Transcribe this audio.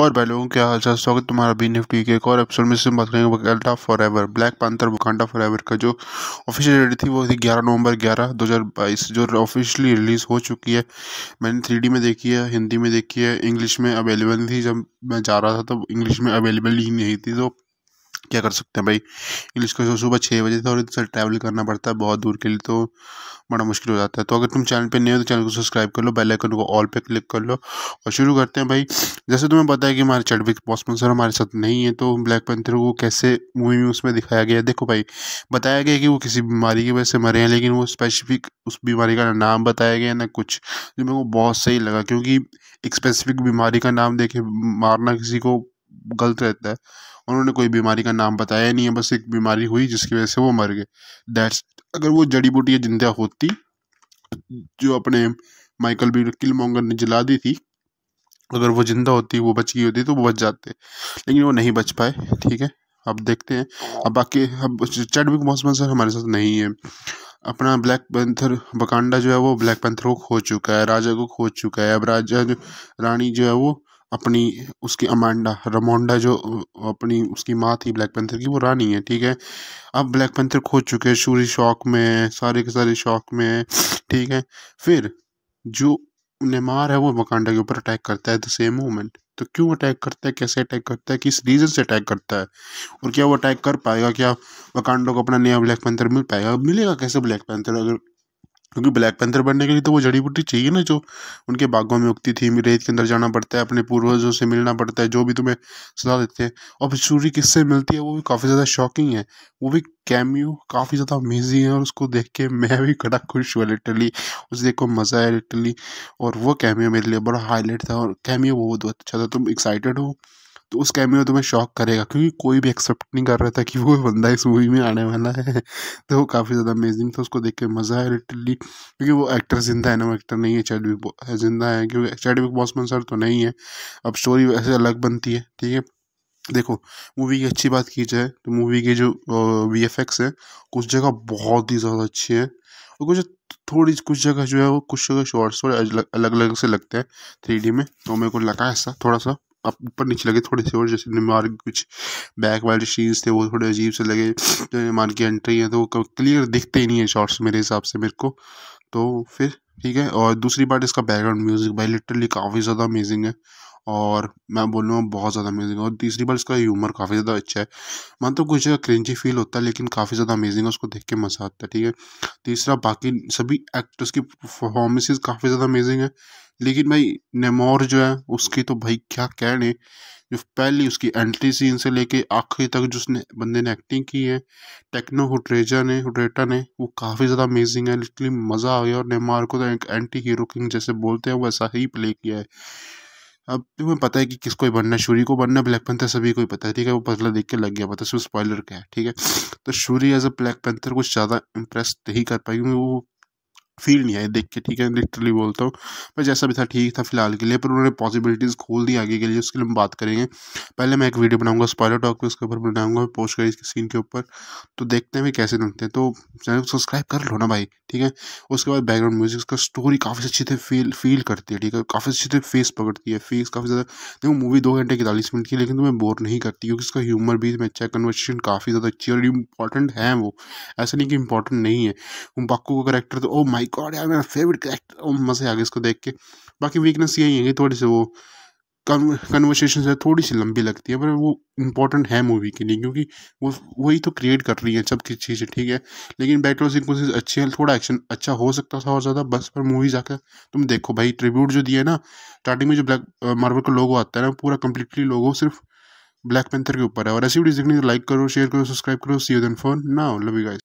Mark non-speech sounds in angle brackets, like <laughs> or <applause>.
और भाई लोगों के हाल चाल स्वागत तुम्हारा बी निफ्टी के एक और एपिसोड में से बात करेंगे Wakanda forever Black Panther Wakanda forever का जो ऑफिशियल डेट थी वो थी ग्यारह नवंबर ग्यारह दो हज़ार बाईस जो ऑफिशियली रिलीज़ हो चुकी है मैंने थ्री में देखी है हिंदी में देखी है इंग्लिश में अवेलेबल थी जब मैं जा रहा था तब तो इंग्लिश में अवेलेबल ही नहीं थी तो क्या कर सकते हैं भाई इंग्लिश को सुबह छः बजे से और इधर ट्रैवल करना पड़ता है बहुत दूर के लिए तो बड़ा मुश्किल हो जाता है तो अगर तुम चैनल पे नहीं हो तो चैनल को सब्सक्राइब कर लो बेल आइकन को ऑल पे क्लिक कर लो और शुरू करते हैं भाई जैसे तुम्हें पता है कि हमारे चडविक स्पॉन्सर हमारे साथ नहीं है तो ब्लैक पेंथर को कैसे मूवी में उसमें दिखाया गया देखो भाई बताया गया कि वो किसी बीमारी की वजह से मरे हैं लेकिन वो स्पेसिफिक उस बीमारी का नाम बताया गया ना कुछ जो मेरे को बहुत सही लगा क्योंकि एक स्पेसिफिक बीमारी का नाम देखे मारना किसी को गलत रहता है उन्होंने कोई बीमारी का नाम बताया नहीं है बस एक बीमारी हुई जिसकी वजह से वो मर गए दैट्स अगर वो जड़ी बूटियाँ जिंदा होती जो अपने माइकल बी मोंगर ने जला दी थी अगर वो जिंदा होती वो बच गई होती तो वो बच जाते लेकिन वो नहीं बच पाए ठीक है अब देखते हैं अब बाकी अब चैडविक मौसम सर हमारे साथ नहीं है अपना ब्लैक पैंथर बकांडा जो है वो ब्लैक पैंथर को खो चुका है राजा को खो चुका है अब राजा जो रानी जो है वो अपनी उसकी अमांडा रमोंडा जो अपनी उसकी माँ थी ब्लैक पेंथर की वो रानी है ठीक है अब ब्लैक पेंथर खो चुके हैं शूरी शौक में सारे के सारे शौक में ठीक है फिर जो नेमार है वो मकांडा के ऊपर अटैक करता है द सेम मोमेंट तो क्यों अटैक करता है कैसे अटैक करता है किस रीज़न से अटैक करता है और क्या वो अटैक कर पाएगा क्या वकांडो को अपना नया ब्लैक पैंथर मिल पाएगा मिलेगा कैसे ब्लैक पैंथर अगर क्योंकि ब्लैक पैंथर बनने के लिए तो वो जड़ी बूटी चाहिए ना जो उनके बागों में उगती थी रेत के अंदर जाना पड़ता है अपने पूर्वजों से मिलना पड़ता है जो भी तुम्हें सलाह देते हैं और फिर सूर्य किससे मिलती है वो भी काफ़ी ज़्यादा शॉकिंग है वो भी कैम्यू काफ़ी ज़्यादा अमेजिंग है और उसको देख के मैं भी खड़ा खुश हुआ लिटरली उसे देख को मज़ा आया लिटरली और वो कैम्यू मेरे लिए बड़ा हाईलाइट था और कैमियो बहुत अच्छा था तुम एक्साइटेड हो तो उस कैमियो तुम्हें शॉक करेगा क्योंकि कोई भी एक्सेप्ट नहीं कर रहा था कि वो बंदा इस मूवी में आने वाला है <laughs> तो वो काफ़ी ज़्यादा अमेजिंग था उसको देख के मज़ा है लिटरली क्योंकि वो एक्टर जिंदा है ना वो एक्टर नहीं है चैडविक जिंदा है क्योंकि चैडविक बॉसमन सर तो नहीं है अब स्टोरी वैसे अलग बनती है ठीक है देखो मूवी की अच्छी बात की जाए तो मूवी के जो वी एफ एक्स है कुछ जगह बहुत ही ज़्यादा अच्छी है और कुछ थोड़ी कुछ जगह जो है वो कुछ जगह शॉर्ट्स थोड़े अलग अलग से लगते हैं थ्री में तो मेरे को लगा ऐसा थोड़ा सा आप ऊपर नीचे लगे थोड़े से और जैसे निमार कुछ बैक वाले चीज़ थे वो थोड़े अजीब से लगे जो तो निमार की एंट्री है तो वो क्लियर दिखते ही नहीं है शॉर्ट्स मेरे हिसाब से मेरे को तो फिर ठीक है और दूसरी बात इसका बैकग्राउंड म्यूज़िक भाई लिटरली काफ़ी ज़्यादा अमेजिंग है और मैं बोल रहा हूँ बहुत ज़्यादा अमेजिंग और तीसरी बार इसका ह्यूमर काफ़ी ज़्यादा अच्छा है मान मतलब तो कुछ जगह क्रिंजी फील होता है लेकिन काफ़ी ज़्यादा अमेजिंग है उसको देख के मज़ा आता है ठीक है तीसरा बाकी सभी एक्टर्स की परफॉर्मेंसेज काफ़ी ज़्यादा अमेजिंग है लेकिन भाई नेमोर जो है उसकी तो भाई क्या कहने जो पहली उसकी एंट्री सीन से लेके आखिरी तक जो उसने बंदे ने एक्टिंग की है टेक्नो हुट्रेजा ने हुटरेटा ने वो काफ़ी ज़्यादा अमेजिंग है लिटली मज़ा आ गया और नेमार को तो एक एंटी हीरो किंग जैसे बोलते हैं वैसा ही प्ले किया है अब तुम्हें पता है कि किसको ही बनना है शूरी को बनना ब्लैक पेंथर सभी को ही पता है ठीक है वो पतला देख के लग गया पता है स्पॉइलर क्या है ठीक है तो Shuri as a Black Panther कुछ ज़्यादा इंप्रेस नहीं कर पाई क्योंकि वो फील नहीं आई देख के ठीक है लिटरली बोलता हूँ पर जैसा भी था ठीक था फिलहाल के लिए पर उन्होंने पॉसिबिलिटीज़ खोल दी आगे के लिए उसके लिए हम बात करेंगे पहले मैं एक वीडियो बनाऊंगा स्पॉयलर टॉक पे उसके ऊपर बनाऊंगा पोस्ट करी इसके सीन के ऊपर तो देखते हैं कैसे लगते हैं तो चैनल को सब्सक्राइब कर लो ना भाई ठीक है उसके बाद बैकग्राउंड म्यूजिक उसका स्टोरी काफ़ी अच्छी से फील फील करती है ठीक है काफ़ी अच्छी से फेस पकड़ती है फेस काफ़ी ज़्यादा देखो मूवी दो घंटे इकतालीस मिनट की लेकिन तुम्हें तो बोर नहीं करती क्योंकि उसका ह्यूमर भी इसमें अच्छा है कन्वर्सेशन काफ़ी ज़्यादा अच्छी और इम्पॉर्टेंट है वो ऐसा नहीं कि इंपॉर्टेंट नहीं है बाकू का करेक्टर तो ओ oh माई माई गॉड यार मेरा फेवरेट करेक्टर मज़े आ गए इसको देख के बाकी वीकनेस यही है कि थोड़ी सी वो कन्वर्सेशन से थोड़ी सी लंबी लगती है पर वो इंपॉर्टेंट है मूवी के लिए क्योंकि वो वही तो क्रिएट कर रही है सब की चीज़ें ठीक है लेकिन बैटल सीक्वेंसेस अच्छी है थोड़ा एक्शन अच्छा हो सकता था और ज़्यादा बस पर मूवी जाकर तुम देखो भाई ट्रिब्यूट जो दिया है ना स्टार्टिंग में जो ब्लैक मार्वल का लोगो आता है ना पूरा कंप्लीटली लोगो सिर्फ ब्लैक पेंथर के ऊपर है और ऐसी वीडियो देखने लाइक करो शेयर करो सब्सक्राइब करो सी यू देन फोन ना लव यू गाइस